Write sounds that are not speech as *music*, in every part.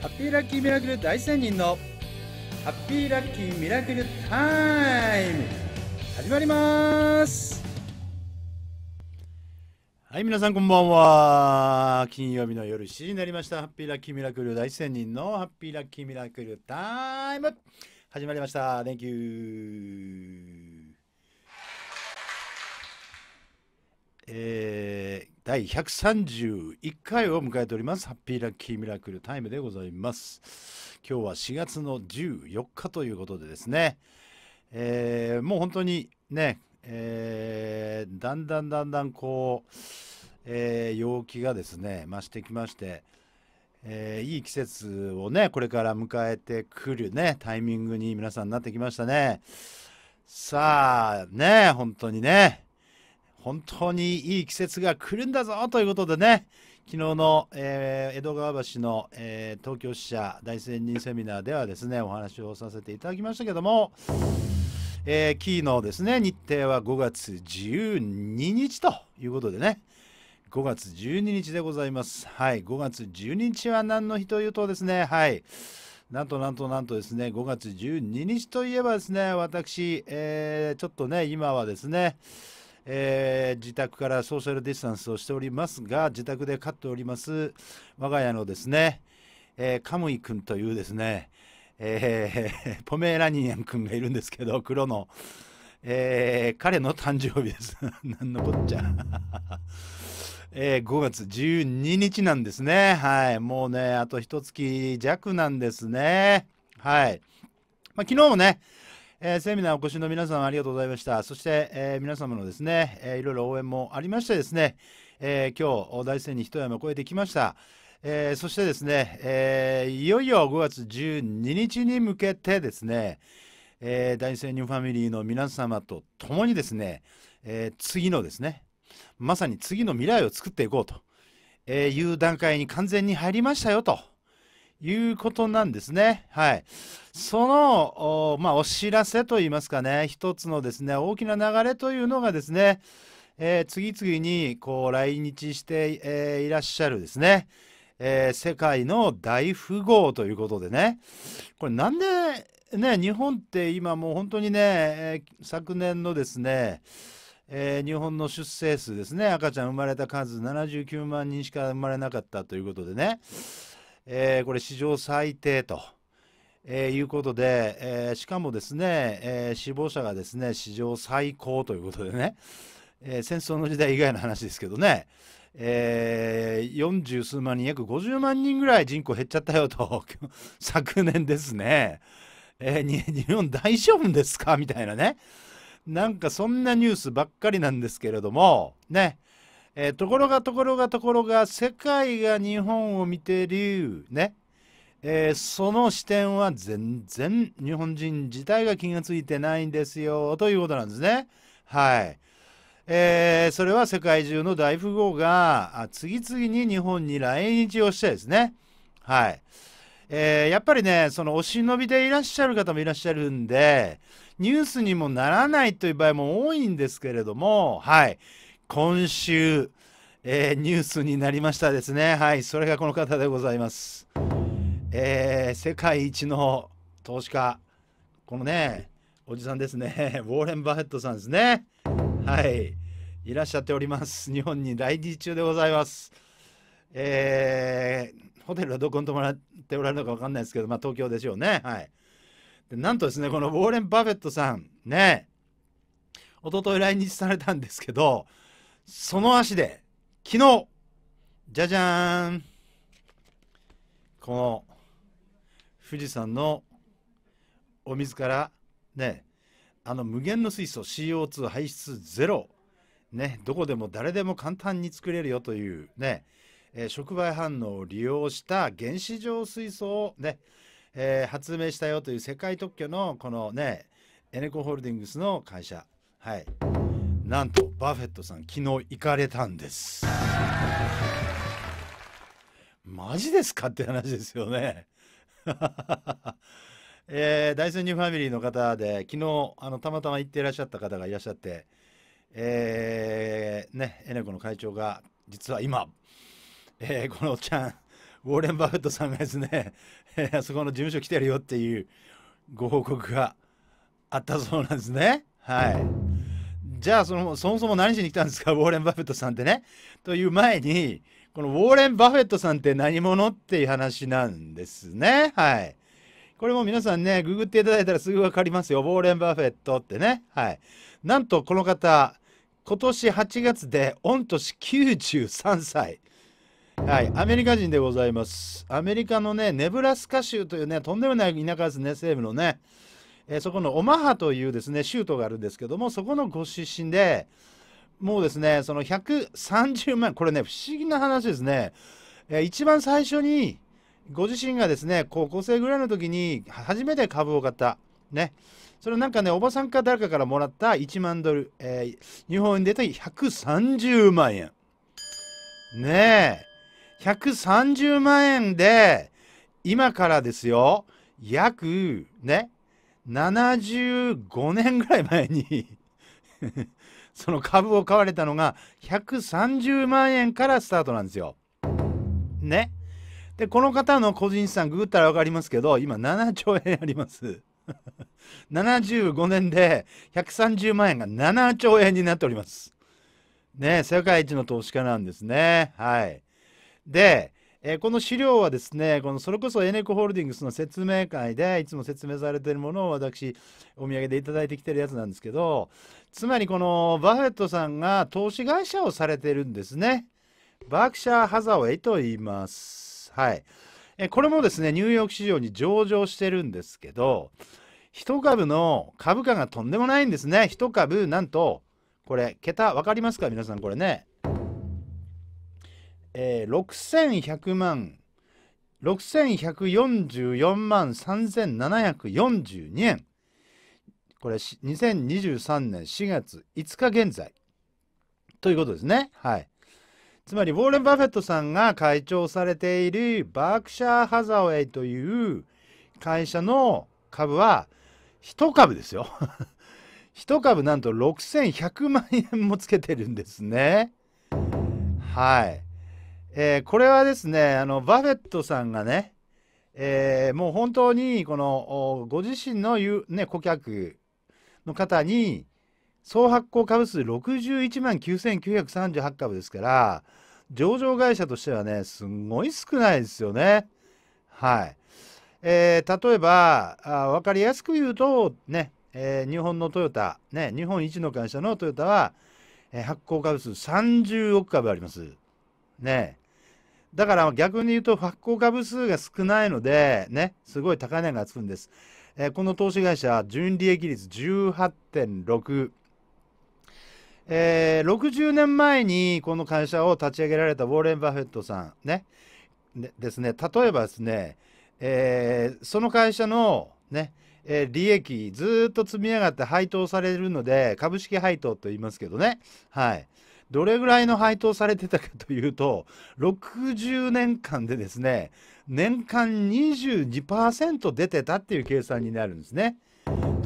ハッピーラッキーミラクル大仙人のハッピーラッキーミラクルタイム始まりますはい皆さんこんばんは金曜日の夜7時になりましたハッピーラッキーミラクル大仙人のハッピーラッキーミラクルタイム始まりました Thank you えー、第131回を迎えております。ハッピーラッキーミラクルタイムでございます。今日は4月の14日ということでですね、えー、もう本当にね、えー、だんだんだんだんこう、えー、陽気がですね、増してきまして、えー、いい季節をね、これから迎えてくるね、タイミングに皆さんなってきましたね。さあ、ね、本当にね。本当にいい季節が来るんだぞということでね、昨日の、えー、江戸川橋の、えー、東京支社大仙人セミナーではですね、お話をさせていただきましたけども、えー、キーのですね、日程は5月12日ということでね、5月12日でございます。はい、5月12日は何の日というとですね、はい、なんとなんとなんとですね、5月12日といえばですね、私、えー、ちょっとね、今はですね、えー、自宅からソーシャルディスタンスをしておりますが、自宅で飼っております、我が家のですね、えー、カムイ君というですね、えー、ポメラニアン君がいるんですけど、黒の、えー、彼の誕生日です。*laughs* なんのこっちゃ。*laughs* えー、5月12日なんですね。はい。もうね、あと一月弱なんですね。はい。まあ、昨日もね、えー、セミナーお越しの皆様ありがとうございました。そして、えー、皆様のですね、えー、いろいろ応援もありましてですね、えー、今日大山に一山越えてきました。えー、そしてですね、えー、いよいよ5月12日に向けてですね、えー、大山ニューファミリーの皆様と共にですね、えー、次のですね、まさに次の未来を作っていこうと、えー、いう段階に完全に入りましたよと。いうことなんですね。はい。その、おまあ、お知らせといいますかね、一つのですね、大きな流れというのがですね、えー、次々にこう来日して、えー、いらっしゃるですね、えー、世界の大富豪ということでね、これなんで、ね、日本って今もう本当にね、え昨年のですね、えー、日本の出生数ですね赤ちゃん生まれた数79万人しか生まれなかったということでねえー、これ史上最低と、えー、いうことで、えー、しかもですね、え死亡者がですね史上最高ということでね、え戦争の時代以外の話ですけどね、えー、40数万人約50万人ぐらい人口減っちゃったよと *laughs* 昨年ですね、えー、日本大丈夫ですかみたいなねなんかそんなニュースばっかりなんですけれどもねえー、ところがところがところが世界が日本を見てるね、えー、その視点は全然日本人自体が気が付いてないんですよということなんですね。はい。えー、それは世界中の大富豪が次々に日本に来日をしてですね。はい。えー、やっぱりね、そのお忍びでいらっしゃる方もいらっしゃるんで、ニュースにもならないという場合も多いんですけれども、はい。今週、えー、ニュースになりましたですね。はい、それがこの方でございます。えー、世界一の投資家、このね、おじさんですね、*laughs* ウォーレン・バフェットさんですね。はい、いらっしゃっております。日本に来日中でございます。えー、ホテルはどこに泊まっておられるのか分かんないですけど、まあ、東京でしょうね。はい。でなんとですね、このウォーレン・バフェットさん、ね、おととい来日されたんですけど、その足で、昨日、じゃじゃーん。この、富士山のお水から、ね、あの無限の水素 CO2 排出ゼロ、ね、どこでも誰でも簡単に作れるよというね、えー、触媒反応を利用した原子状水素をね、えー、発明したよという世界特許のこのねエネコホールディングスの会社はい。なんとバフェットさん昨日行かれたんですマジですかって話ですよね *laughs* えー、ダイソニーファミリーの方で昨日あのたまたま行っていらっしゃった方がいらっしゃってえー、ねエネコの会長が実は今、えー、このちゃんウォーレン・バフェットさんがですね、えー、あそこの事務所来てるよっていうご報告があったそうなんですねはい。じゃあそのそもそも何しに来たんですかウォーレン・バフェットさんってねという前にこのウォーレン・バフェットさんって何者っていう話なんですねはいこれも皆さんねググっていただいたらすぐ分かりますよウォーレン・バフェットってねはいなんとこの方今年8月で御年93歳はい、アメリカ人でございます。アメリカのね、ネブラスカ州というね、とんでもない田舎ですね、西部のね。えー、そこのオマハというですね州都があるんですけどもそこのご出身でもうですねその130万これね不思議な話ですね、えー、一番最初にご自身がですね高校生ぐらいの時に初めて株を買ったねそれなんかねおばさんか誰かからもらった1万ドル、えー、日本円で言うと130万円ねえ130万円で今からですよ約ね75年ぐらい前に *laughs* その株を買われたのが130万円からスタートなんですよ。ね。で、この方の個人資産ググったら分かりますけど、今7兆円あります。75 *laughs* 年で130万円が7兆円になっております。ね、世界一の投資家なんですね。はい。で、えこの資料はですねこのそれこそエネコホールディングスの説明会でいつも説明されているものを私お土産で頂いてきてるやつなんですけどつまりこのバフェットさんが投資会社をされてるんですねバークシャー・ハザウェイと言いますはいえこれもですねニューヨーク市場に上場してるんですけど1株の株価がとんでもないんですね1株なんとこれ桁分かりますか皆さんこれねえー、6100万6144万3742円これ2023年4月5日現在ということですねはいつまりウォーレン・バフェットさんが会長されているバークシャー・ハザウェイという会社の株は1株ですよ1 *laughs* 株なんと6100万円もつけてるんですねはいえー、これはですねあのバフェットさんがね、えー、もう本当にこのご自身の、ね、顧客の方に総発行株数61万9938株ですから上場会社としてはねすんごい少ないですよね。はい、えー、例えばあ分かりやすく言うとね、えー、日本のトヨタ、ね、日本一の会社のトヨタは、えー、発行株数30億株あります。ねだから逆に言うと発行株数が少ないので、ね、すごい高値がつくんです。えー、この投資会社、純利益率18.6。えー、60年前にこの会社を立ち上げられたウォーレン・バフェットさんね、でですね、例えばですね、えー、その会社のね、えー、利益ずっと積み上がって配当されるので株式配当と言いますけどね、はいどれぐらいの配当されてたかというと、60年間でですね、年間22%出てたっていう計算になるんですね。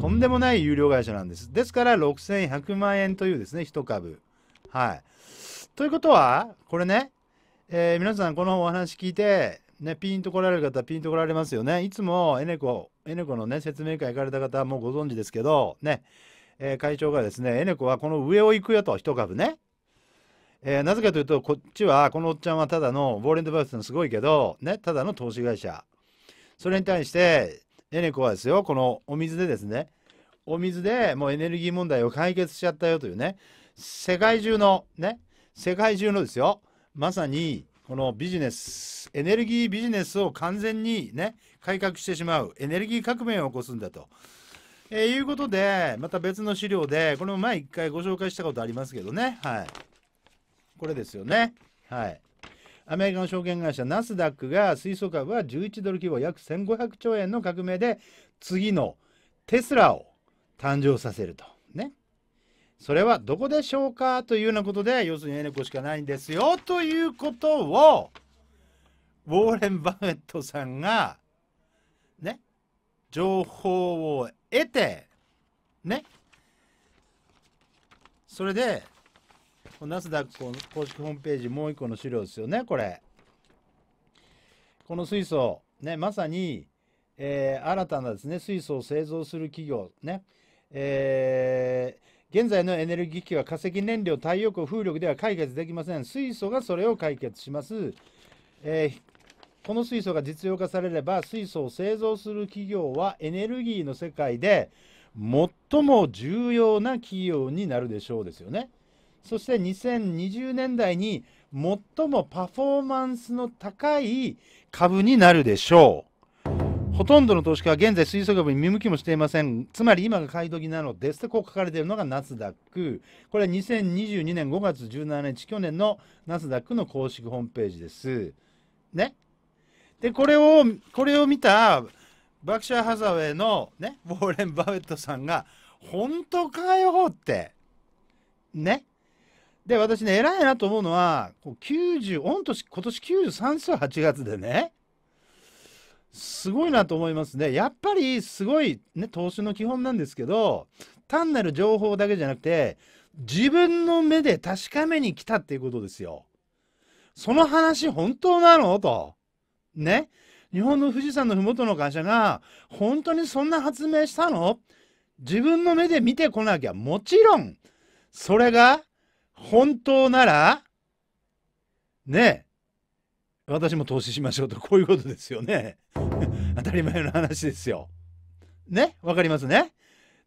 とんでもない有料会社なんです。ですから、6100万円というですね、1株。はい。ということは、これね、えー、皆さんこのお話聞いて、ね、ピンと来られる方ピンと来られますよね。いつもエネコ、エネコのね、説明会行かれた方はもうご存知ですけど、ね、えー、会長がですね、エネコはこの上を行くよと、1株ね。えー、なぜかというとこっちはこのおっちゃんはただのウォーレンド・バフェットのすごいけど、ね、ただの投資会社それに対してエネコはですよこのお水でですねお水でもうエネルギー問題を解決しちゃったよというね世界中のね世界中のですよまさにこのビジネスエネルギービジネスを完全にね改革してしまうエネルギー革命を起こすんだと。えー、いうことでまた別の資料でこれも前一回ご紹介したことありますけどねはい。これですよね。はい。アメリカの証券会社ナスダックが水素株は11ドル規模約1500兆円の革命で次のテスラを誕生させると。ね。それはどこでしょうかというようなことで、要するにエネコしかないんですよということを、ウォーレン・バフェットさんが、ね、情報を得て、ね、それで、ナスダック公式ホームページ、もう一個の資料ですよね、これ。この水素、ね、まさに、えー、新たなですね、水素を製造する企業、ね、えー、現在のエネルギー危機は化石燃料、太陽光、風力では解決できません。水素がそれを解決します。えーこの水素が実用化されれば水素を製造する企業はエネルギーの世界で最も重要な企業になるでしょうですよね。そして2020年代に最もパフォーマンスの高い株になるでしょう。ほとんどの投資家は現在水素株に見向きもしていません。つまり今が買い時なのですとこう書かれているのがナスダック。これは2022年5月17日、去年のナスダックの公式ホームページです。ね。で、これを、これを見たバクシャー・ハザウェイのね、ウォーレン・バウェットさんが、本当かよって。ね。で、私ね、偉いなと思うのは、こう90、御年、今年93歳8月でね、すごいなと思いますね。やっぱりすごい、ね、投資の基本なんですけど、単なる情報だけじゃなくて、自分の目で確かめに来たっていうことですよ。その話本当なのと。ね。日本の富士山の麓の会社が、本当にそんな発明したの自分の目で見てこなきゃ、もちろん、それが本当なら、ねえ、私も投資しましょうと、こういうことですよね。*laughs* 当たり前の話ですよ。ね、わかりますね。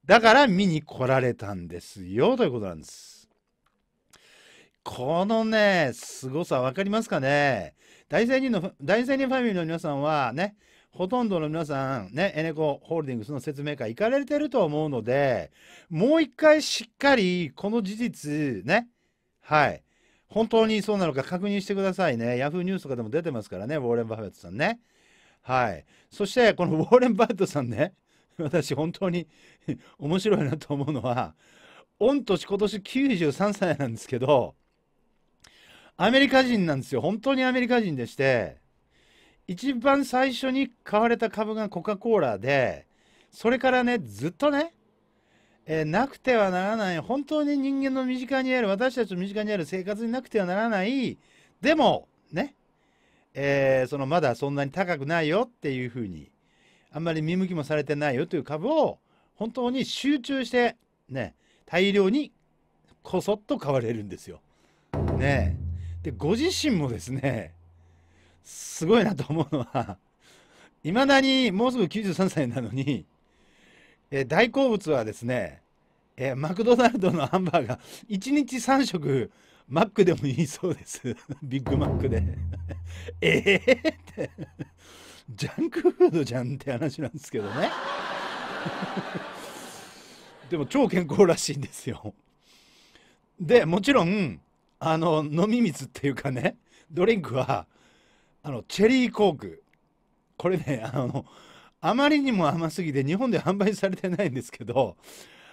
だから見に来られたんですよ、ということなんです。このね、凄さ分かりますかね大仙人の、大仙人ファミリーの皆さんはね、ほとんどの皆さん、ね、エネコホールディングスの説明会行かれてると思うので、もう一回しっかりこの事実、ね、はい。本当にそうなのか確認してくださいね。yahoo！! ニュースとかでも出てますからね、ウォーレン・バフェットさんね。はい。そして、このウォーレン・バフェットさんね、私本当に *laughs* 面白いなと思うのは、御年今年93歳なんですけど、アメリカ人なんですよ。本当にアメリカ人でして、一番最初に買われた株がコカ・コーラで、それからね、ずっとね、えー、なくてはならない、本当に人間の身近にある、私たちの身近にある生活になくてはならない、でも、ね、えー、そのまだそんなに高くないよっていうふうに、あんまり見向きもされてないよという株を、本当に集中して、ね、大量にこそっと買われるんですよ。ねで、ご自身もですね、すごいなと思うのは、いまだにもうすぐ93歳なのに、え大好物はですね、えマクドナルドのハンバーガー、1日3食、マックでもいいそうです。*laughs* ビッグマックで。*laughs* ええって。ジャンクフードじゃんって話なんですけどね。*laughs* でも超健康らしいんですよ。で、もちろん、あの、飲み水っていうかね、ドリンクは、あの、チェリーコーク。これね、あの、あまりにも甘すぎて日本で販売されてないんですけど、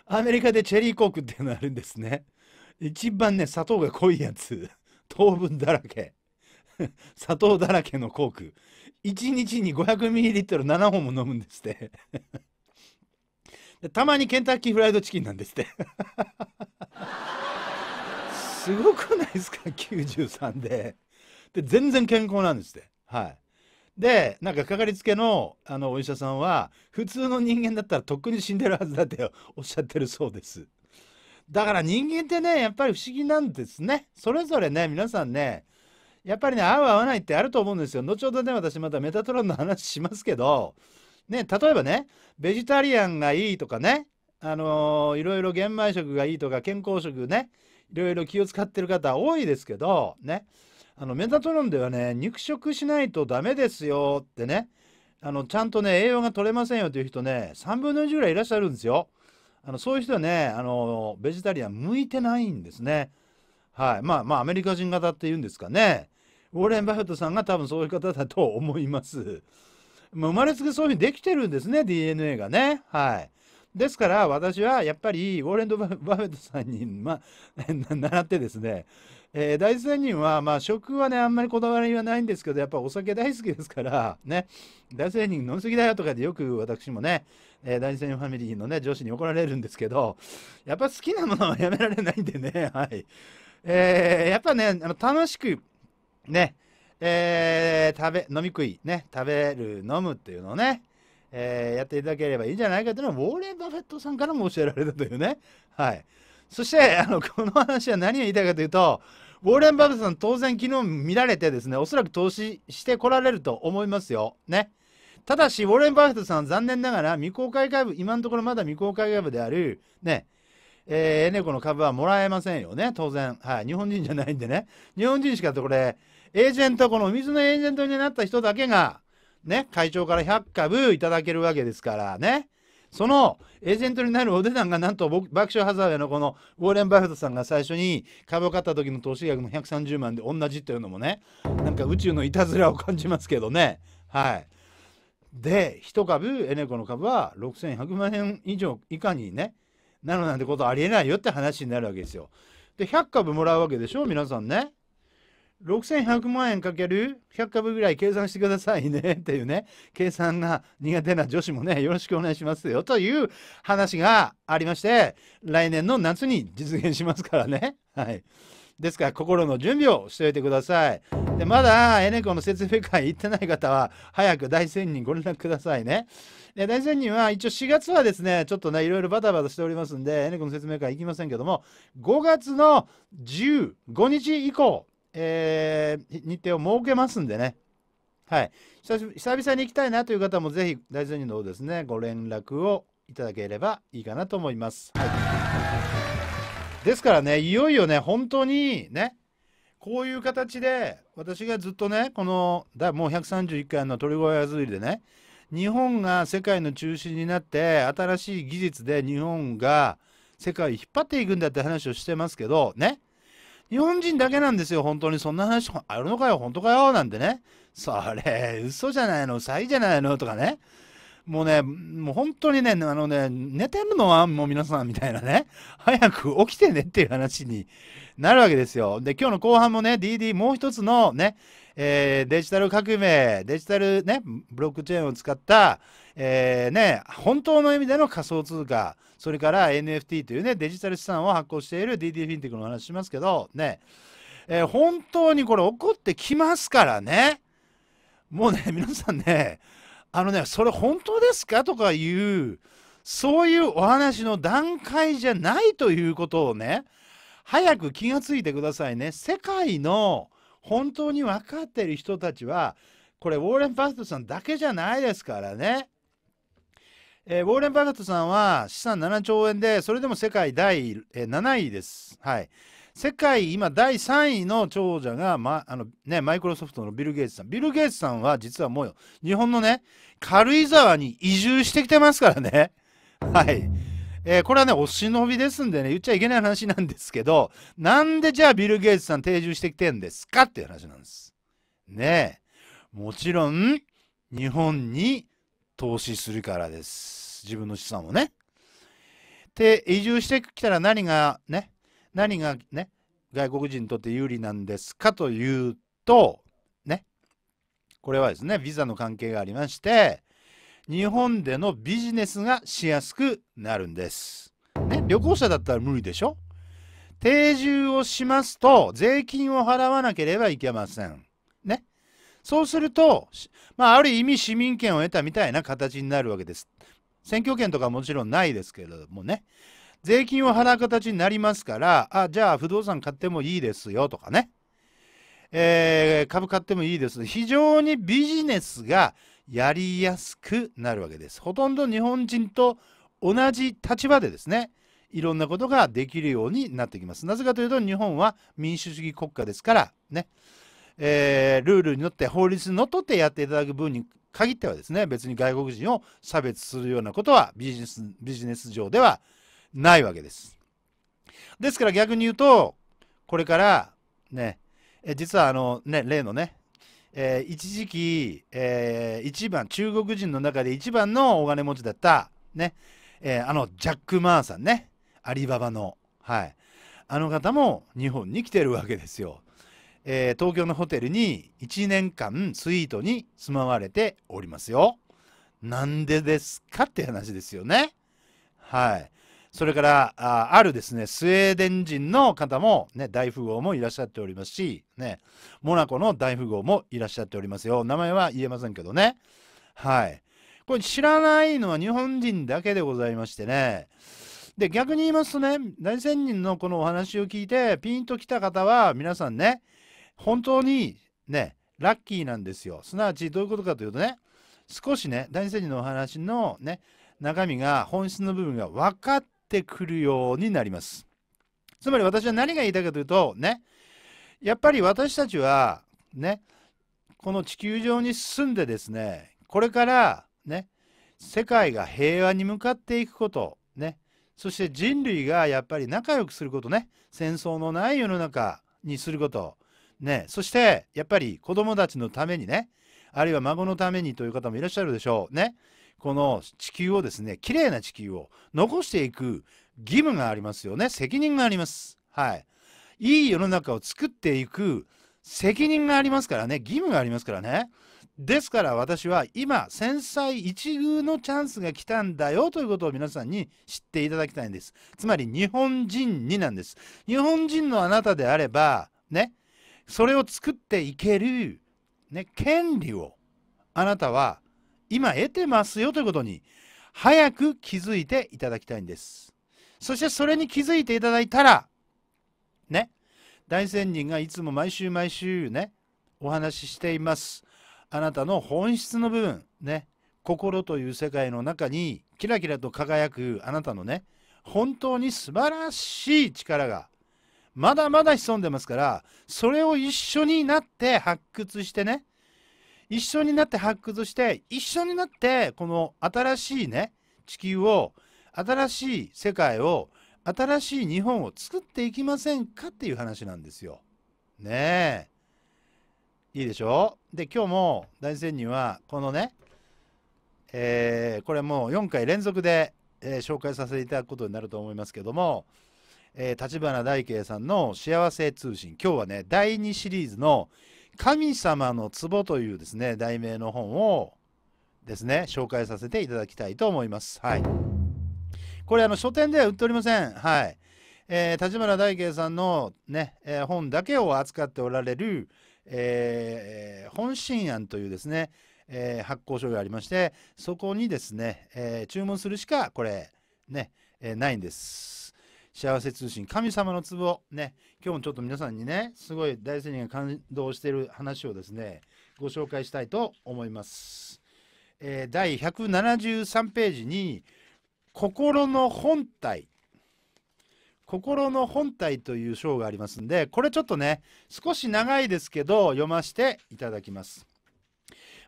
アメリカでチェリーコークっていうのあるんですね。一番ね、砂糖が濃いやつ。糖分だらけ。砂糖だらけのコーク。1日に 500ml7 本も飲むんですって。たまにケンタッキーフライドチキンなんですって。すごくないですか ?93 で。で、全然健康なんですって。はい。でなんかかかりつけのあのお医者さんは普通の人間だったらとっくに死んでるはずだっておっしゃってるそうですだから人間ってねやっぱり不思議なんですねそれぞれね皆さんねやっぱりね合う合わないってあると思うんですよ後ほどね私またメタトロンの話しますけどね例えばねベジタリアンがいいとかねあのー、いろいろ玄米食がいいとか健康食ねいろいろ気を使ってる方多いですけど、ね。あの、メタトロンではね、肉食しないとダメですよってね、あの、ちゃんとね、栄養が取れませんよという人ね、3分の1ぐらいいらっしゃるんですよ。あの、そういう人はね、あの、ベジタリアン向いてないんですね。はい。まあまあ、アメリカ人型っていうんですかね。ウォーレン・バフェットさんが多分そういう方だと思います。生まれつきそういうふうにできてるんですね、DNA がね。はい。ですから私はやっぱりウォーレンド・バフェットさんに、ま *laughs* 習ってですね、えー、大豆仙人は、まあ、食はねあんまりこだわりはないんですけどやっぱお酒大好きですからね大豆仙人飲みすぎだよとかでよく私もね、えー、大豆仙人ファミリーのね女子に怒られるんですけどやっぱ好きなものはやめられないんでね *laughs* はい、えー、やっぱね楽しくねえー、食べ飲み食いね食べる飲むっていうのをねえー、やっていただければいいんじゃないかというのは、ウォーレン・バフェットさんからも教えられたというね。はい。そして、あの、この話は何が言いたいかというと、ウォーレン・バフェットさん、当然昨日見られてですね、おそらく投資してこられると思いますよ。ね。ただし、ウォーレン・バフェットさん、残念ながら未公開部、今のところまだ未公開部である、ね、えー、エネコの株はもらえませんよね、当然。はい。日本人じゃないんでね。日本人しかとこれ、エージェント、このお水のエージェントになった人だけが、ね、会長から100株いただけるわけですからね。そのエージェントになるお値段がなんと爆笑ハザードのこのウォーレン・バフェットさんが最初に株を買った時の投資額も130万で同じっていうのもねなんか宇宙のいたずらを感じますけどねはいで1株エネコの株は6100万円以上以下にねなるなんてことありえないよって話になるわけですよで100株もらうわけでしょ皆さんね6100万円かける100株ぐらい計算してくださいねっていうね計算が苦手な女子もねよろしくお願いしますよという話がありまして来年の夏に実現しますからね *laughs* はいですから心の準備をしておいてくださいでまだエネコの説明会行ってない方は早く大仙人ご連絡くださいねで大仙人は一応4月はですねちょっとねいろいろバタバタしておりますんでエネコの説明会行きませんけども5月の15日以降えー、日程を設けますんでね、はい、久々に行きたいなという方もぜひ大事にのですねご連絡をいただければいいかなと思います。はいですからね、いよいよね、本当にね、こういう形で、私がずっとね、この、だもう131回の鳥越アズリでね、日本が世界の中心になって、新しい技術で日本が世界を引っ張っていくんだって話をしてますけど、ね、日本人だけなんですよ、本当に。そんな話あるのかよ、本当かよ、なんてね。それ、嘘じゃないの、詐欺じゃないの、とかね。もうね、もう本当にね、あのね、寝てるのはもう皆さんみたいなね、早く起きてねっていう話になるわけですよ。で、今日の後半もね、DD もう一つのね、えー、デジタル革命、デジタルね、ブロックチェーンを使った、えー、ね、本当の意味での仮想通貨、それから NFT というね、デジタル資産を発行している d d フィンテックの話しますけど、ね、えー、本当にこれ起こってきますからね。もうね、皆さんね、あのね、それ本当ですかとかいう、そういうお話の段階じゃないということをね、早く気がついてくださいね。世界の本当に分かっている人たちは、これ、ウォーレン・バストさんだけじゃないですからね。えー、ウォーレン・バガットさんは資産7兆円で、それでも世界第、えー、7位です。はい。世界今第3位の長者が、まあのね、マイクロソフトのビル・ゲイツさん。ビル・ゲイツさんは実はもう日本のね、軽井沢に移住してきてますからね。*laughs* はい。えー、これはね、お忍びですんでね、言っちゃいけない話なんですけど、なんでじゃあビル・ゲイツさん定住してきてんですかっていう話なんです。ねえ。もちろん、日本に投資するからです。自分の資産をね。で、移住してきたら何がね、何がね、外国人にとって有利なんですかというと、ね、これはですね、ビザの関係がありまして、日本でのビジネスがしやすくなるんです。ね、旅行者だったら無理でしょ定住をしますと、税金を払わなければいけません。そうすると、まあ、ある意味市民権を得たみたいな形になるわけです。選挙権とかもちろんないですけれどもね。税金を払う形になりますから、あ、じゃあ不動産買ってもいいですよとかね。えー、株買ってもいいです。非常にビジネスがやりやすくなるわけです。ほとんど日本人と同じ立場でですね、いろんなことができるようになってきます。なぜかというと、日本は民主主義国家ですから、ね。えー、ルールによって法律にのっとってやっていただく分に限ってはですね別に外国人を差別するようなことはビジネスビジネス上ではないわけです。ですから逆に言うとこれからねえ実はあのね例のねえー、一時期、えー、一番中国人の中で一番のお金持ちだったね、えー、あのジャック・マーさんねアリババのはいあの方も日本に来てるわけですよえー、東京のホテルに1年間スイートに住まわれておりますよ。なんでですかって話ですよね。はい。それからあ、あるですね、スウェーデン人の方も、ね、大富豪もいらっしゃっておりますし、ね、モナコの大富豪もいらっしゃっておりますよ。名前は言えませんけどね。はい。これ知らないのは日本人だけでございましてね。で、逆に言いますとね、大仙人のこのお話を聞いて、ピンときた方は、皆さんね、本当にね、ラッキーなんですよ。すなわちどういうことかというとね、少しね、大聖人のお話のね、中身が、本質の部分が分かってくるようになります。つまり私は何が言いたいかというと、ね、やっぱり私たちは、ね、この地球上に住んでですね、これから、ね、世界が平和に向かっていくこと、ね、そして人類がやっぱり仲良くすることね、戦争のない世の中にすること、ね、そしてやっぱり子供たちのためにねあるいは孫のためにという方もいらっしゃるでしょうねこの地球をですね綺麗な地球を残していく義務がありますよね責任がありますはいいい世の中を作っていく責任がありますからね義務がありますからねですから私は今繊細一遇のチャンスが来たんだよということを皆さんに知っていただきたいんですつまり日本人になんです日本人のあなたであればねそれを作っていける、ね、権利をあなたは今得てますよということに早く気づいていただきたいんです。そしてそれに気づいていただいたら、ね、大仙人がいつも毎週毎週ね、お話ししています。あなたの本質の部分、ね、心という世界の中にキラキラと輝くあなたのね、本当に素晴らしい力がまだまだ潜んでますからそれを一緒になって発掘してね一緒になって発掘して一緒になってこの新しいね地球を新しい世界を新しい日本を作っていきませんかっていう話なんですよ。ねえいいでしょうで今日も大仙人はこのね、えー、これもう4回連続で、えー、紹介させていただくことになると思いますけどもえー、花大慶さんの「幸せ通信」今日はね第2シリーズの「神様の壺」というですね題名の本をですね紹介させていただきたいと思います。はい、これあの書店では売っておりません。はいえー、立花大慶さんのね、えー、本だけを扱っておられる、えー、本心案というですね、えー、発行書がありましてそこにですね、え注文するしかこれね、えないんです。幸せ通信、神様の壺をね、今日もちょっと皆さんにね、すごい大仙人が感動している話をですね、ご紹介したいと思います。えー、第173ページに、心の本体、心の本体という章がありますんで、これちょっとね、少し長いですけど、読ませていただきます。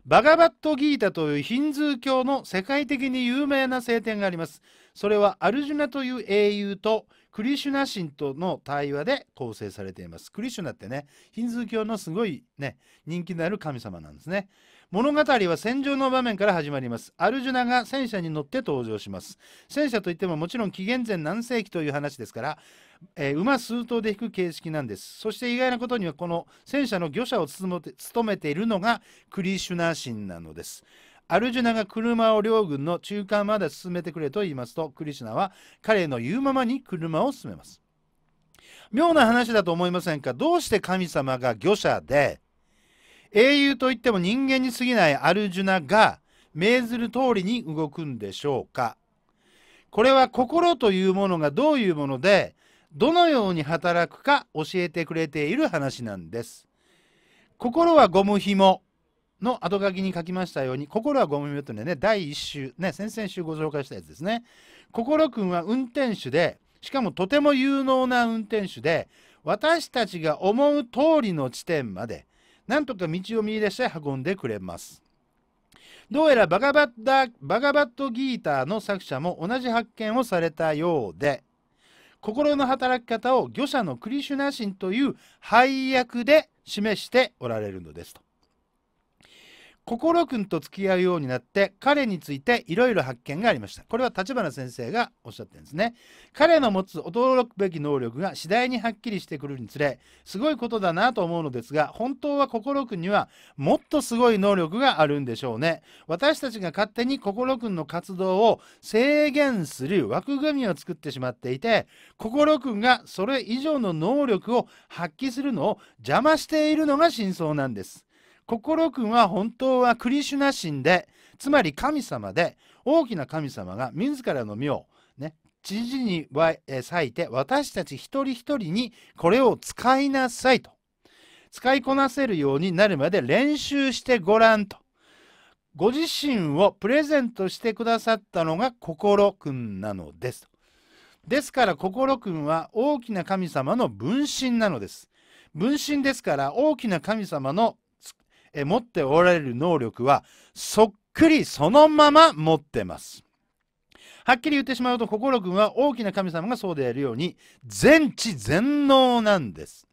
バガバットギータというヒンズー教の世界的に有名な聖典があります。それはアルジュナという英雄とクリシュナ神との対話で構成されています。クリシュナってね、ヒンズー教のすごいね、人気のある神様なんですね。物語は戦場の場面から始まります。アルジュナが戦車に乗って登場します。戦車といってももちろん紀元前何世紀という話ですから、えー、馬数頭で引く形式なんです。そして意外なことにはこの戦車の御者を務めているのがクリシュナ神なのです。アルジュナが車を両軍の中間まで進めてくれと言いますとクリシュナは彼の言うままに車を進めます妙な話だと思いませんかどうして神様が御者で英雄といっても人間に過ぎないアルジュナが命ずる通りに動くんでしょうかこれは心というものがどういうものでどのように働くか教えてくれている話なんです心はゴム紐の後書きに書きましたように、心はゴミベとね、第一週、ね、先々週ご紹介したやつですね。心くんは運転手で、しかもとても有能な運転手で、私たちが思う通りの地点まで、なんとか道を見出して運んでくれます。どうやらバガバッダバガバットギーターの作者も同じ発見をされたようで、心の働き方を魚者のクリシュナ神という配役で示しておられるのですと。心くんと付き合うようになって彼についていろいろ発見がありましたこれは立花先生がおっしゃってるんですね彼の持つ驚くべき能力が次第にはっきりしてくるにつれすごいことだなと思うのですが本当は心くんにはもっとすごい能力があるんでしょうね私たちが勝手に心くんの活動を制限する枠組みを作ってしまっていて心くんがそれ以上の能力を発揮するのを邪魔しているのが真相なんです心君は本当はクリシュナ神でつまり神様で大きな神様が自らの身をね知事に割いて私たち一人一人にこれを使いなさいと使いこなせるようになるまで練習してごらんとご自身をプレゼントしてくださったのが心くんなのですですから心くんは大きな神様の分身なのです分身ですから大きな神様のえ持っておられる能力はそっくりそのまま持ってます。はっきり言ってしまうと心君は大きな神様がそうであるように全知全能なんです。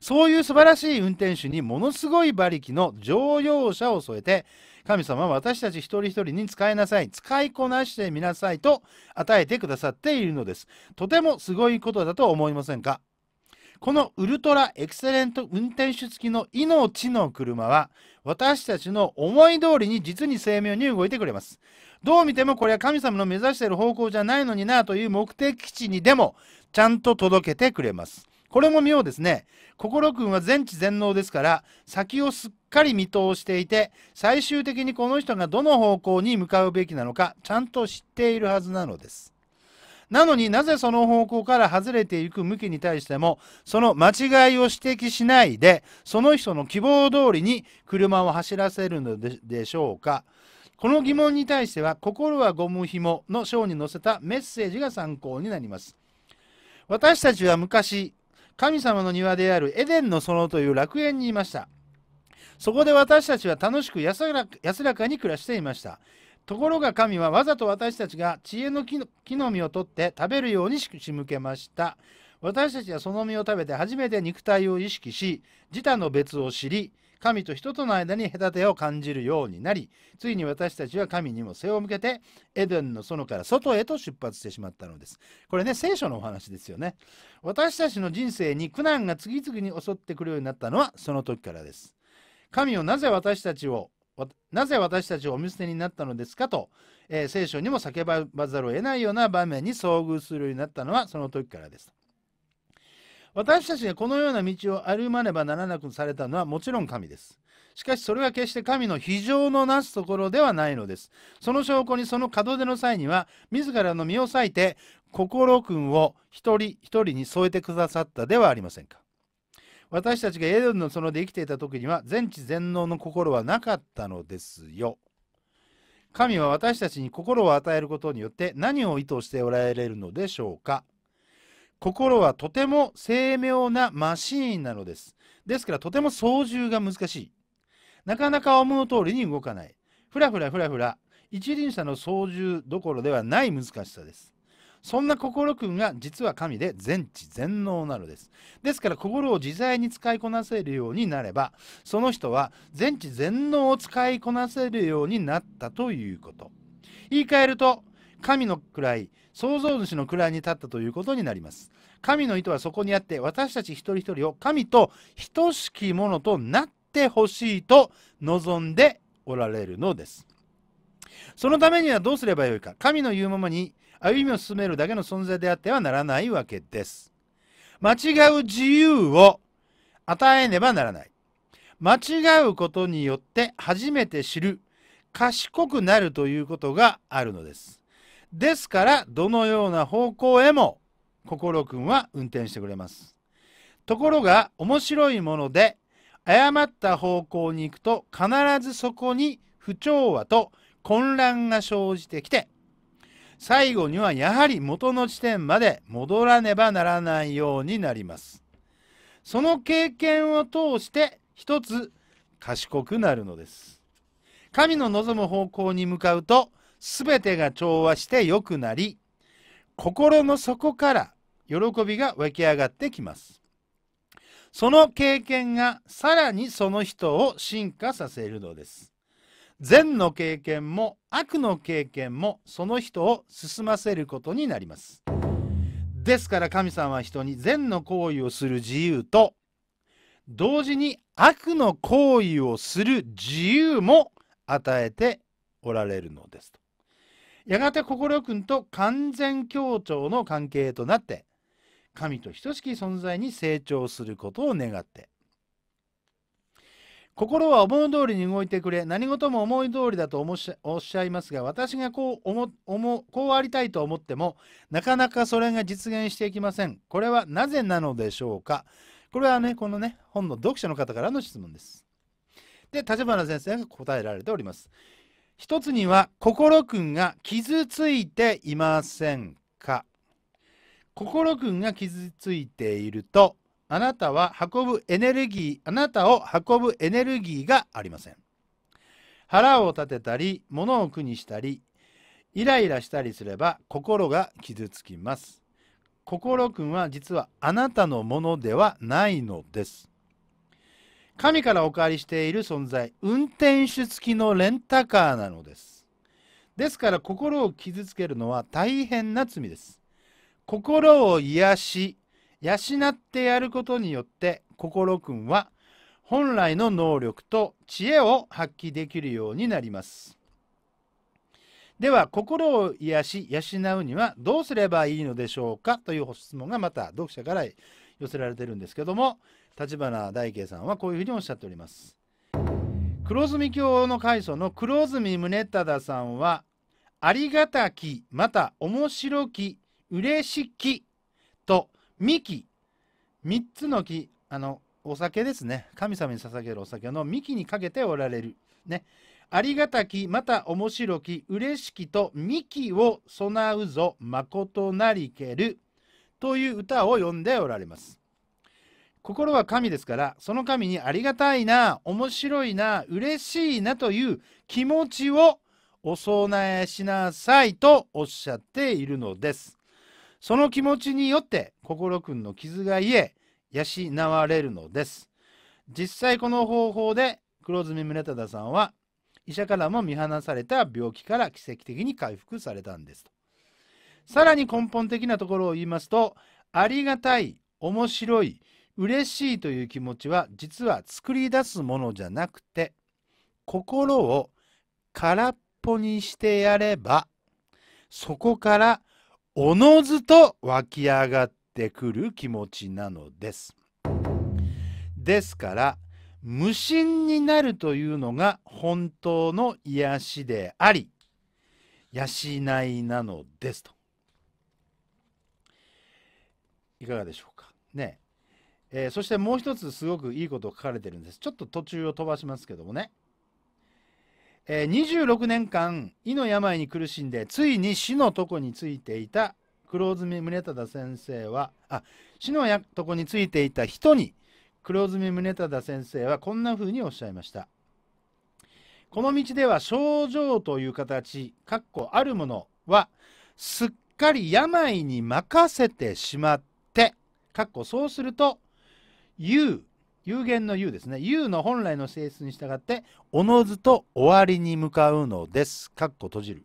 そういう素晴らしい運転手にものすごい馬力の乗用車を添えて神様は私たち一人一人に使いなさい使いこなしてみなさいと与えてくださっているのですとてもすごいことだと思いませんかこのウルトラエクセレント運転手付きの命の車は私たちの思い通りに実に精妙に動いてくれますどう見てもこれは神様の目指している方向じゃないのになという目的地にでもちゃんと届けてくれますこれも妙ですね心くんは全知全能ですから先をすっかり見通していて最終的にこの人がどの方向に向かうべきなのかちゃんと知っているはずなのですなのになぜその方向から外れていく向きに対してもその間違いを指摘しないでその人の希望通りに車を走らせるのでしょうかこの疑問に対しては「心はゴム紐」の章に載せたメッセージが参考になります私たちは昔神様の庭であるエデンの園という楽園にいましたそこで私たちは楽しく安らかに暮らしていましたところが神はわざと私たちが知恵の木の実を取って食べるように仕向けました私たちはその実を食べて初めて肉体を意識し自他の別を知り神と人との間に隔てを感じるようになりついに私たちは神にも背を向けてエデンの園から外へと出発してしまったのですこれね聖書のお話ですよね私たちの人生に苦難が次々に襲ってくるようになったのはその時からです神をなぜ私たちをなぜ私たちをお見捨てになったのですかと、えー、聖書にも叫ばざるを得ないような場面に遭遇するようになったのはその時からです。私たちがこのような道を歩まねばならなくされたのはもちろん神です。しかしそれは決して神の非常のなすところではないのです。その証拠にその門出の際には自らの身を裂いて心君を一人一人に添えてくださったではありませんか。私たちがエデンの園で生きていた時には全知全能の心はなかったのですよ。神は私たちに心を与えることによって何を意図しておられるのでしょうか心はとても精妙なマシーンなのです。ですからとても操縦が難しい。なかなか思う通りに動かない。ふらふらふらふら、一輪車の操縦どころではない難しさです。そんな心くんが実は神で全知全能なのですですから心を自在に使いこなせるようになればその人は全知全能を使いこなせるようになったということ言い換えると神の位創造主の位に立ったということになります神の意図はそこにあって私たち一人一人を神と等しきものとなってほしいと望んでおられるのですそのためにはどうすればよいか神の言うままに歩みを進めるだけの存在であってはならないわけです。間違う自由を与えねばならない。間違うことによって初めて知る、賢くなるということがあるのです。ですから、どのような方向へも心くんは運転してくれます。ところが、面白いもので、誤った方向に行くと必ずそこに不調和と混乱が生じてきて最後にはやはり元の地点まで戻らねばならないようになります。その経験を通して一つ賢くなるのです。神の望む方向に向かうと全てが調和して良くなり心の底から喜びが湧き上がってきます。その経験がさらにその人を進化させるのです。善の経験も悪の経験もその人を進ませることになりますですから神様は人に善の行為をする自由と同時に悪の行為をする自由も与えておられるのですとやがて心君と完全協調の関係となって神と等しき存在に成長することを願って心は思う通りに動いてくれ何事も思い通りだとおっしゃいますが私がこう思こうありたいと思ってもなかなかそれが実現していきませんこれはなぜなのでしょうかこれはねこのね本の読者の方からの質問ですで立花先生が答えられております一つには心くんが傷ついていませんか心くんが傷ついているとあなたは運ぶエネルギー、あなたを運ぶエネルギーがありません。腹を立てたり、物を苦にしたり、イライラしたりすれば心が傷つきます。心くんは実はあなたのものではないのです。神からお借りしている存在、運転手付きのレンタカーなのです。ですから心を傷つけるのは大変な罪です。心を癒し、養ってやることによって心くんは本来の能力と知恵を発揮できるようになりますでは心を癒し養うにはどうすればいいのでしょうかという質問がまた読者から寄せられてるんですけども立花大慶さんはこういうふうにおっしゃっております黒住教の開祖の黒住宗忠さんはありがたきまた面白き嬉しき幹、3つの木、あの、お酒ですね。神様に捧げるお酒の幹にかけておられる。ね。ありがたき、また面白き、嬉しきと幹を備うぞ、誠なりける。という歌を読んでおられます。心は神ですから、その神にありがたいな、面白いな、嬉しいなという気持ちをお供えしなさいとおっしゃっているのです。その気持ちによって心くんの傷が癒え養われるのです実際この方法で黒住宗忠さんは医者からも見放された病気から奇跡的に回復されたんですとさらに根本的なところを言いますとありがたい面白い嬉しいという気持ちは実は作り出すものじゃなくて心を空っぽにしてやればそこからおのずと湧き上がってくる気持ちなのです。ですから無心になるというのが本当の癒しであり養いなのですと。いかがでしょうかねえー、そしてもう一つすごくいいことを書かれてるんです。ちょっと途中を飛ばしますけどもね。えー、26年間胃の病に苦しんでついに死の床についていた黒住宗忠先生はあ死の床についていた人に黒住宗忠先生はこんなふうにおっしゃいました。この道では症状という形かっこあるものはすっかり病に任せてしまってかっこそうすると「う、有限の U ですね。U の本来の性質に従って、おのずと終わりに向かうのです。かっこ閉じる。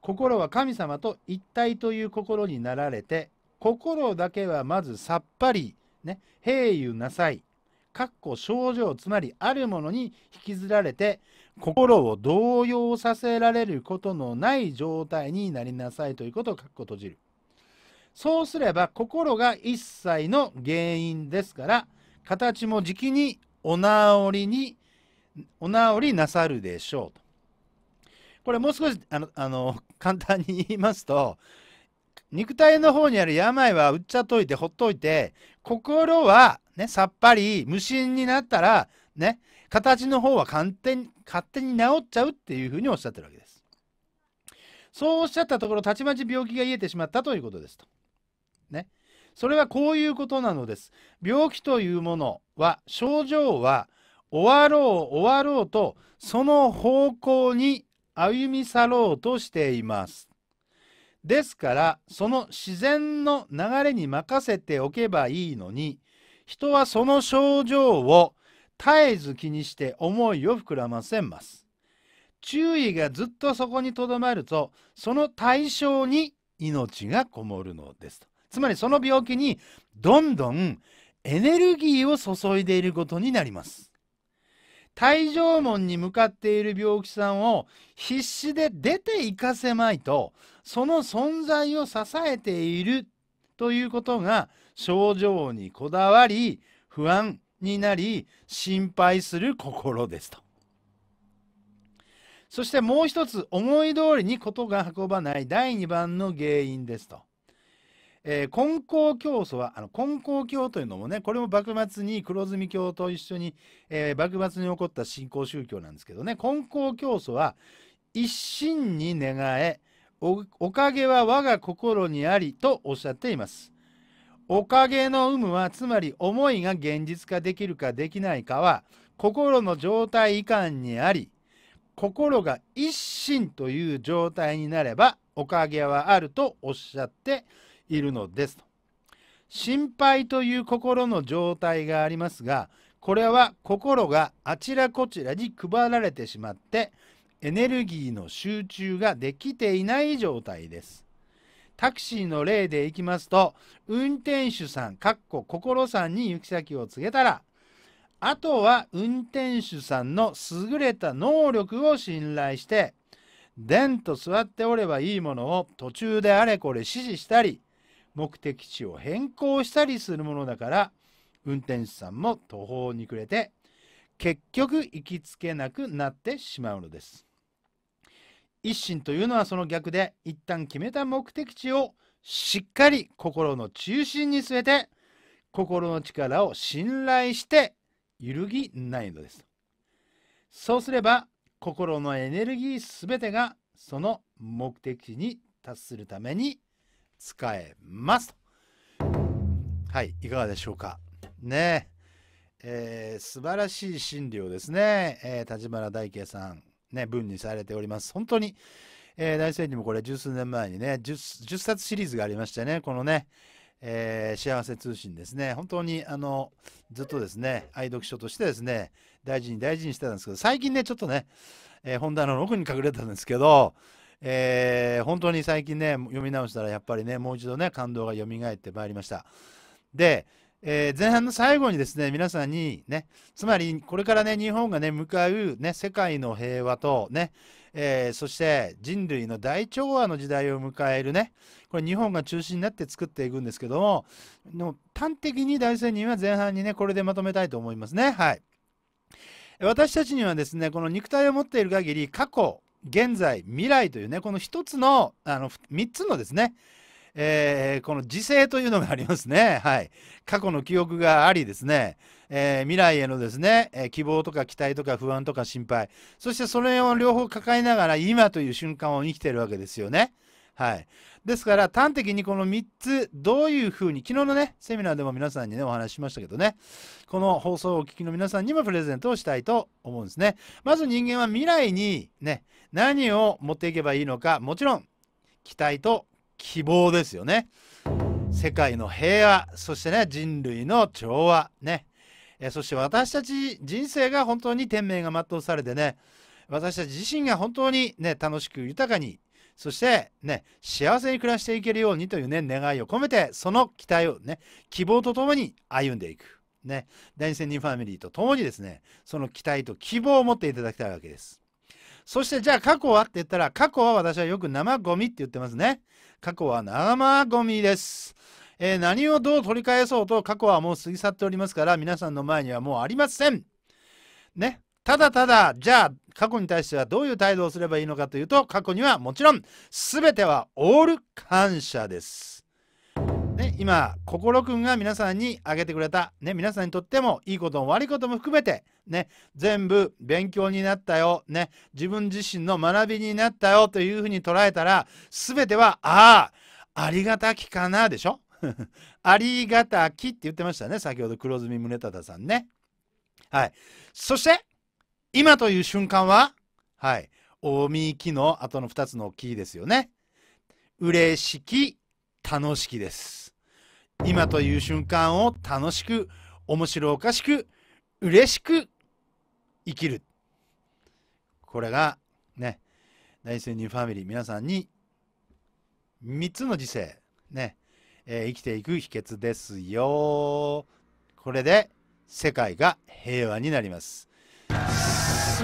心は神様と一体という心になられて、心だけはまずさっぱり、ね、平ゆなさい。かっこ症状、つまりあるものに引きずられて、心を動揺させられることのない状態になりなさいということを閉じる。そうすれば心が一切の原因ですから、形もじきにお直りに、お直りなさるでしょうと。これもう少し、あの、あの *laughs* 簡単に言いますと、肉体の方にある病は売っちゃっといて、ほっといて、心はね、さっぱり無心になったら、ね、形の方は勝手に、勝手に治っちゃうっていうふうにおっしゃってるわけです。そうおっしゃったところ、たちまち病気が癒えてしまったということですと。それはこういうことなのです病気というものは症状は終わろう終わろうとその方向に歩み去ろうとしていますですからその自然の流れに任せておけばいいのに人はその症状を絶えず気にして思いを膨らませます注意がずっとそこにとどまるとその対象に命がこもるのですとつまりその病気にどんどんエネルギーを注いでいることになります。帯状門に向かっている病気さんを必死で出ていかせまいとその存在を支えているということが症状にこだわり不安になり心配する心ですと。そしてもう一つ思い通りに事が運ばない第2番の原因ですと。えー、根高教祖は、あの、根高教というのもね、これも幕末に黒住教と一緒に、えー、幕末に起こった新興宗教なんですけどね、根高教祖は、一心に願え、お、おかげは我が心にありとおっしゃっています。おかげの有無は、つまり思いが現実化できるかできないかは、心の状態以下にあり、心が一心という状態になれば、おかげはあるとおっしゃってます。いるのですと。心配という心の状態がありますが、これは心があちらこちらに配られてしまって、エネルギーの集中ができていない状態です。タクシーの例でいきますと、運転手さん、かっこ心さんに行き先を告げたら、あとは運転手さんの優れた能力を信頼して、でんと座っておればいいものを途中であれこれ指示したり、目的地を変更したりするものだから運転手さんも途方に暮れて結局行きつけなくなってしまうのです一心というのはその逆で一旦決めた目的地をしっかり心の中心に据えて心の力を信頼して揺るぎないのですそうすれば心のエネルギー全てがその目的地に達するために使えます。はい、いかがでしょうか。ねええー、素晴らしい心理をですね、えー、立花大慶さん、ね、文にされております。本当に、えー、大聖にもこれ十数年前にね10、10冊シリーズがありましてね、このね、えー、幸せ通信ですね、本当にあのずっとですね、愛読書としてですね、大事に大事にしてたんですけど、最近ね、ちょっとね、えー、本棚の奥に隠れたんですけど、えー、本当に最近ね、読み直したらやっぱりね、もう一度ね、感動が蘇ってまいりました。で、えー、前半の最後にですね、皆さんにね、つまりこれからね、日本がね、向かうね、世界の平和とね、えー、そして人類の大調和の時代を迎えるね、これ日本が中心になって作っていくんですけども、の端的に大仙人は前半にね、これでまとめたいと思いますね。はい。私たちにはですね、この肉体を持っている限り、過去、現在未来というねこの1つのあの3つのですねえー、この時勢というのがありますね、はい、過去の記憶がありですね、えー、未来へのですね、えー、希望とか期待とか不安とか心配そしてそれを両方抱えながら今という瞬間を生きてるわけですよね。はい。ですから、端的にこの3つ、どういうふうに、昨日のね、セミナーでも皆さんにね、お話ししましたけどね、この放送をお聞きの皆さんにもプレゼントをしたいと思うんですね。まず人間は未来にね、何を持っていけばいいのか、もちろん、期待と希望ですよね。世界の平和、そしてね、人類の調和、ね。えそして私たち人生が本当に天命が全うされてね、私たち自身が本当にね、楽しく豊かにそしてね、幸せに暮らしていけるようにというね、願いを込めて、その期待をね、希望とともに歩んでいく。ね、第二千人ファミリーとともにですね、その期待と希望を持っていただきたいわけです。そしてじゃあ過去はって言ったら、過去は私はよく生ゴミって言ってますね。過去は生ゴミです。えー、何をどう取り返そうと過去はもう過ぎ去っておりますから、皆さんの前にはもうありません。ね。ただただじゃあ過去に対してはどういう態度をすればいいのかというと過去にはもちろん全てはオール感謝です。ね、今心くんが皆さんにあげてくれた、ね、皆さんにとってもいいことも悪いことも含めて、ね、全部勉強になったよ、ね、自分自身の学びになったよというふうに捉えたら全てはああありがたきかなでしょ *laughs* ありがたきって言ってましたね先ほど黒住宗忠さんね。はい、そして今という瞬間は、はい、おみきの後の2つのキーですよね。嬉しき、楽しきです。今という瞬間を楽しく、面白おかしく、嬉しく生きる。これが、ね、大仙ニューファミリー皆さんに3つの時世、ね、えー、生きていく秘訣ですよ。これで世界が平和になります。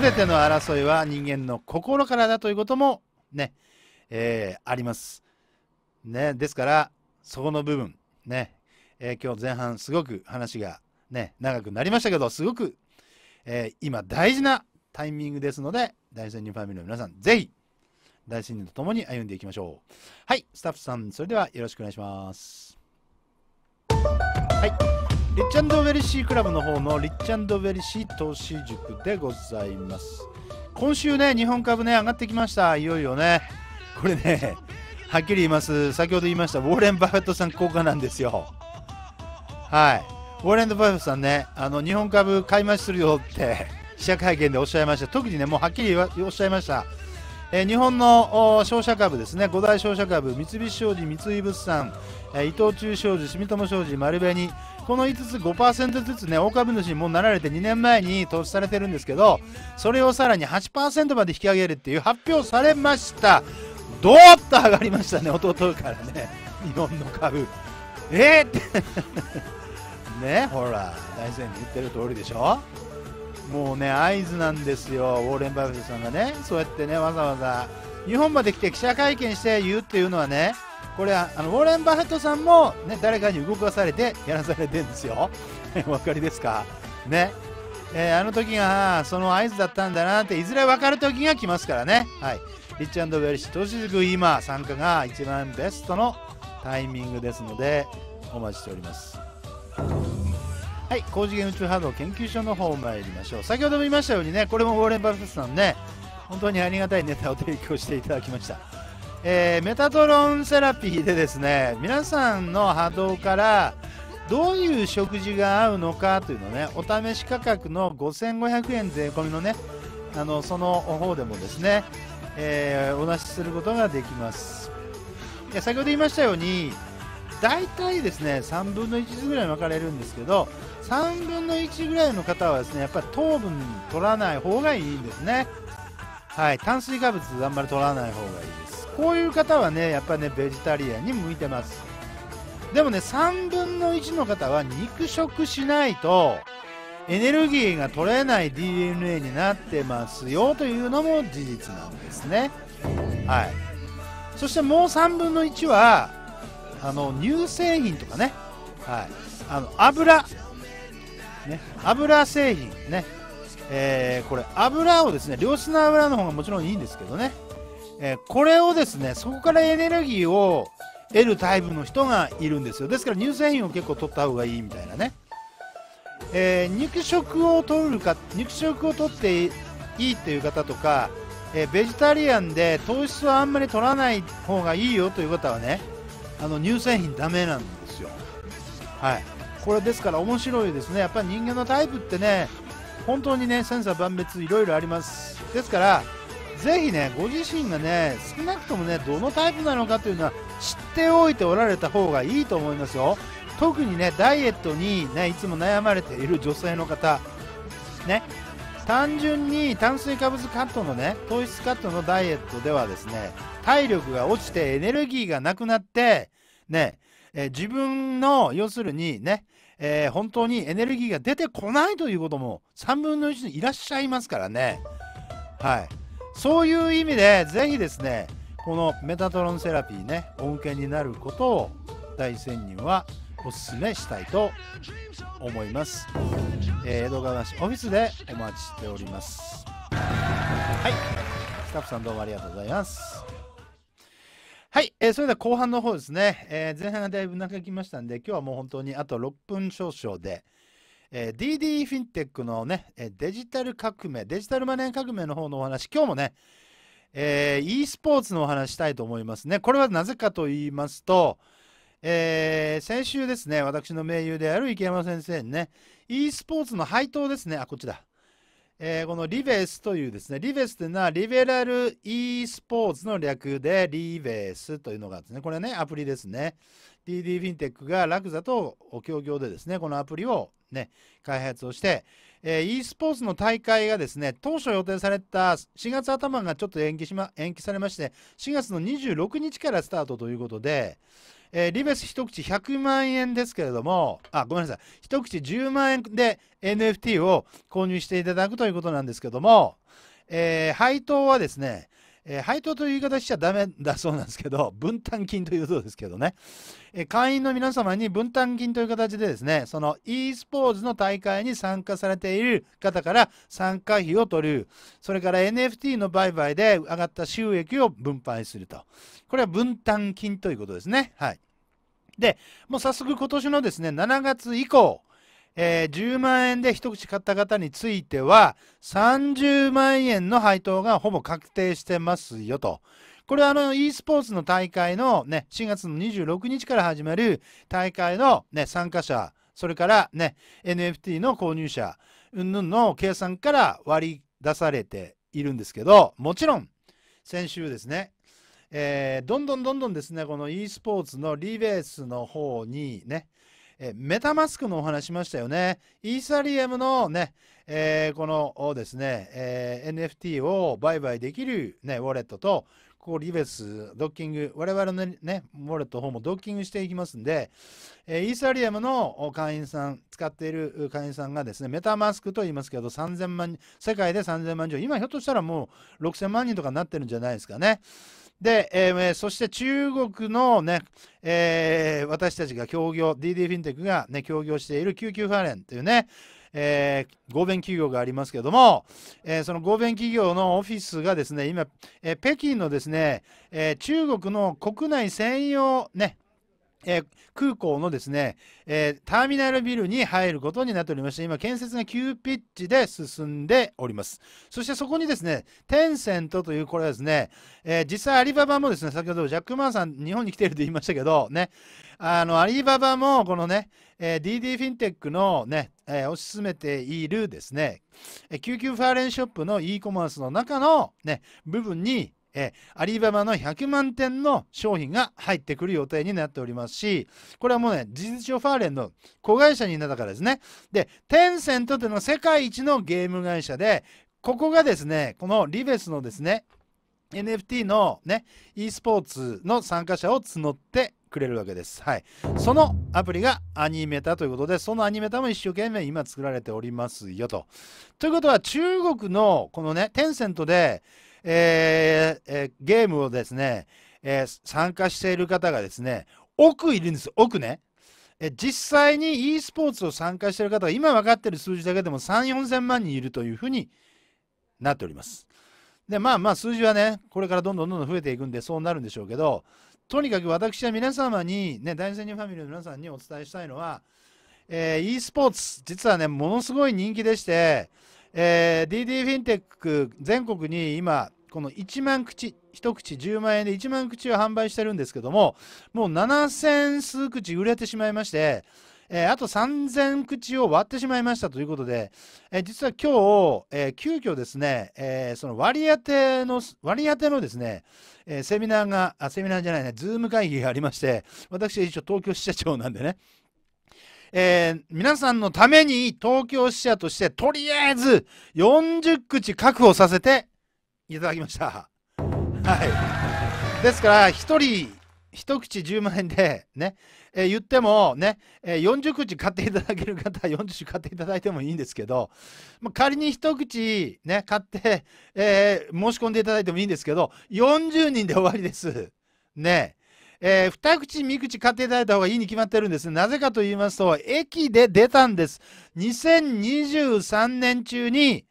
全ての争いは人間の心からだということもね、えー、あります。ね、ですから、そこの部分、ね、えー、今日前半すごく話がね、長くなりましたけど、すごく、えー、今大事なタイミングですので、大仙人ファミリーの皆さん、ぜひ、大仙人と共に歩んでいきましょう。はい、スタッフさん、それではよろしくお願いします。はい。リッチャンドベリシークラブの方のリッチャンドベリシー投資塾でございます今週ね日本株ね上がってきましたいよいよねこれねはっきり言います先ほど言いましたウォーレン・バフェットさん効果なんですよはいウォーレン・バフェットさんねあの日本株買い増しするよって記者会見でおっしゃいました特にねもうはっきりおっしゃいましたえ日本の商社株ですね、五大商社株、三菱商事、三井物産、え伊藤忠商事、住友商事、丸紅、この5つ5%ずつね大株主にもなられて2年前に投資されてるんですけどそれをさらに8%まで引き上げるっていう発表されましたどーっと上がりましたね弟からね日本の株えー、ってねほら大前言ってる通りでしょもうね合図なんですよウォーレン・バフェットさんがねそうやってねわざわざ日本まで来て記者会見して言うっていうのはねこれはあのウォーレン・バフェットさんも、ね、誰かに動かされてやらされてるんですよ。*laughs* お分かりですかね。えー、あの時がその合図だったんだなっていずれ分かる時が来ますからね。はい、リッチウェルシーしずく今参加が一番ベストのタイミングですのでお待ちしております。はい、高次元宇宙波動研究所の方参りましょう。先ほども言いましたようにね、これもウォーレン・バフェットさんね、本当にありがたいネタを提供していただきました。えー、メタトロンセラピーでですね皆さんの波動からどういう食事が合うのかというのねお試し価格の5500円税込みのねあのその方でもですね、えー、お出しすることができますいや先ほど言いましたように大体ですね3分の1ずぐらい分かれるんですけど3分の1ぐらいの方はですねやっぱり糖分取らない方がいいんですねはい炭水化物あんまり取らない方がいいですこういう方はねやっぱりねベジタリアンに向いてますでもね3分の1の方は肉食しないとエネルギーが取れない DNA になってますよというのも事実なんですねはいそしてもう3分の1はあの乳製品とかね、はい、あの油、ね、油製品ね、えー、これ油をですね良質な油の方がもちろんいいんですけどねえー、これをですねそこからエネルギーを得るタイプの人がいるんですよですから乳製品を結構取った方がいいみたいなね、えー、肉食を取るか肉食を取っていいっていう方とか、えー、ベジタリアンで糖質はあんまり取らない方がいいよという方はねあの乳製品ダメなんですよはいこれですから面白いですねやっぱり人間のタイプってね本当にね千差万別いろいろありますですからぜひね、ご自身がね、少なくともね、どのタイプなのかというのは知っておいておられた方がいいと思いますよ。特にね、ダイエットにね、いつも悩まれている女性の方、ね、単純に炭水化物カットのね、糖質カットのダイエットではですね、体力が落ちてエネルギーがなくなって、ね、え自分の、要するにね、えー、本当にエネルギーが出てこないということも3分の1にいらっしゃいますからね。はい。そういう意味で、ぜひですね、このメタトロンセラピーね、お受けになることを大仙人はお勧めしたいと思います。えー、江戸川市オフィスでお待ちしております。はい、スタッフさんどうもありがとうございます。はい、えー、それでは後半の方ですね、えー、前半がだいぶ長きましたんで、今日はもう本当にあと6分少々で、えー、DD フィンテックのね、デジタル革命、デジタルマネー革命の方のお話、今日もね、えー、e スポーツのお話したいと思いますね。これはなぜかと言いますと、えー、先週ですね、私の盟友である池山先生にね、e スポーツの配当ですね、あ、こっちだ。えー、このリベースというですね、リベースというのはリベラル e スポーツの略でリベースというのがですね、これね、アプリですね。TD フィンテックがラクザと協業でですね、このアプリをね、開発をして、えー、e スポーツの大会がですね、当初予定された4月頭がちょっと延期し、ま、延期されまして、4月の26日からスタートということで、えー、リベス一口100万円ですけれども、あ、ごめんなさい、一口10万円で NFT を購入していただくということなんですけども、えー、配当はですね、えー、配当という言い方しちゃダメだそうなんですけど、*laughs* 分担金というそうですけどね、えー、会員の皆様に分担金という形でですね、その e スポーツの大会に参加されている方から参加費を取る、それから NFT の売買で上がった収益を分配すると。これは分担金ということですね。はい。で、もう早速今年のですね、7月以降、えー、10万円で一口買った方については、30万円の配当がほぼ確定してますよと。これはあの e スポーツの大会のね、4月の26日から始まる大会のね、参加者、それからね、NFT の購入者、うんぬんの計算から割り出されているんですけど、もちろん、先週ですね、えー、どんどんどんどんですね、この e スポーツのリベースの方にね、メタマスクのお話しましたよね。イーサリアムのね、えー、このですね、えー、NFT を売買できる、ね、ウォレットと、ここリベス、ドッキング、我々のね、ウォレットの方もドッキングしていきますんで、えー、イーサリアムの会員さん、使っている会員さんがですね、メタマスクと言いますけど、3000万世界で3000万以上、今ひょっとしたらもう6000万人とかになってるんじゃないですかね。で、えー、そして中国のね、えー、私たちが協業、DD フィンテックがね、協業している救急ファレンというね、えー、合弁企業がありますけれども、えー、その合弁企業のオフィスがですね、今、えー、北京のですね、え中国の国内専用ね、えー、空港のですね、えー、ターミナルビルに入ることになっておりまして今建設が急ピッチで進んでおりますそしてそこにですねテンセントというこれはですね、えー、実際アリババもですね先ほどジャック・マンさん日本に来ていると言いましたけどねあのアリババもこのね、え DD フィンテックのね、え推し進めているですね、え救急ファーレンショップの e コマースの中のね部分にえアリババの100万点の商品が入ってくる予定になっておりますし、これはもうね、事実上ファーレンの子会社になったからですね。で、テンセントっていうのは世界一のゲーム会社で、ここがですね、このリベスのですね、NFT のね、e スポーツの参加者を募ってくれるわけです。はい。そのアプリがアニメタということで、そのアニメタも一生懸命今作られておりますよと。ということは中国のこのね、テンセントで、えーえー、ゲームをですね、えー、参加している方がですね、奥いるんです、奥ね。え実際に e スポーツを参加している方が今分かっている数字だけでも3、4000万人いるというふうになっております。で、まあまあ数字はね、これからどんどんどんどん増えていくんでそうなるんでしょうけど、とにかく私は皆様に、ね、大仙人ファミリーの皆さんにお伝えしたいのは、えー、e スポーツ、実はね、ものすごい人気でして、えー、DD フィンテック全国に今この1万口1口10万円で1万口を販売してるんですけどももう7000数口売れてしまいまして、えー、あと3000口を割ってしまいましたということで、えー、実は今日、えー、急遽ですね、えー、その割り当ての割り当てのですね、えセミナーがあセミナーじゃないねズーム会議がありまして私一応東京支社長なんでねえー、皆さんのために東京支社としてとりあえず40口確保させていただきました。はい。ですから、1人一口10万円でね、えー、言ってもね、えー、40口買っていただける方は40口買っていただいてもいいんですけど、まあ、仮に一口ね、買って、えー、申し込んでいただいてもいいんですけど、40人で終わりです。ね。えー、二口、三口買っていただいた方がいいに決まってるんです。なぜかと言いますと、駅で出たんです。2023年中に、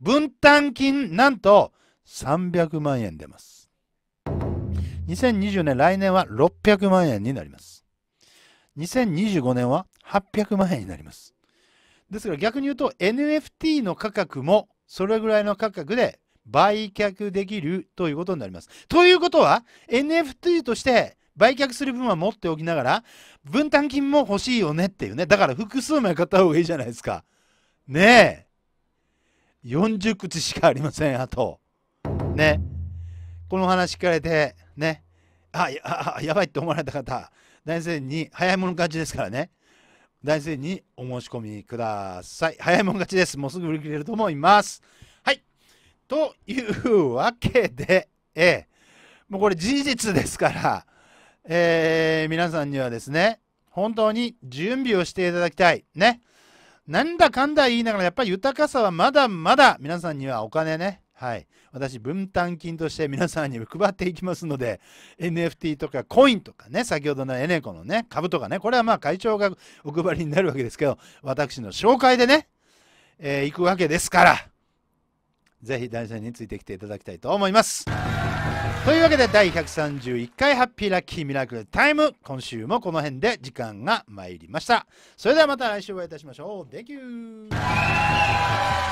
分担金、なんと300万円出ます。2020年、来年は600万円になります。2025年は800万円になります。ですから逆に言うと NFT の価格もそれぐらいの価格で売却できるということになります。ということは NFT として売却する分は持っておきながら、分担金も欲しいよねっていうね。だから複数枚買った方がいいじゃないですか。ねえ。40口しかありません、あと。ね。この話聞かれて、ね。あ、ややばいって思われた方、大先に早い者勝ちですからね。大先にお申し込みください。早い者勝ちです。もうすぐ売り切れると思います。はい。というわけで、ええ、もうこれ事実ですから、えー、皆さんにはですね、本当に準備をしていただきたい。ね。なんだかんだ言いながら、やっぱり豊かさはまだまだ皆さんにはお金ね、はい。私、分担金として *laughs* 皆さんに配っていきますので、NFT とかコインとかね、先ほどのエネコのね、株とかね、これはまあ会長がお配りになるわけですけど、私の紹介でね、えー、行くわけですから、ぜひ台車についてきていただきたいと思います。というわけで第131回ハッピーラッキーミラクルタイム今週もこの辺で時間が参りましたそれではまた来週お会いいたしましょう Thank you!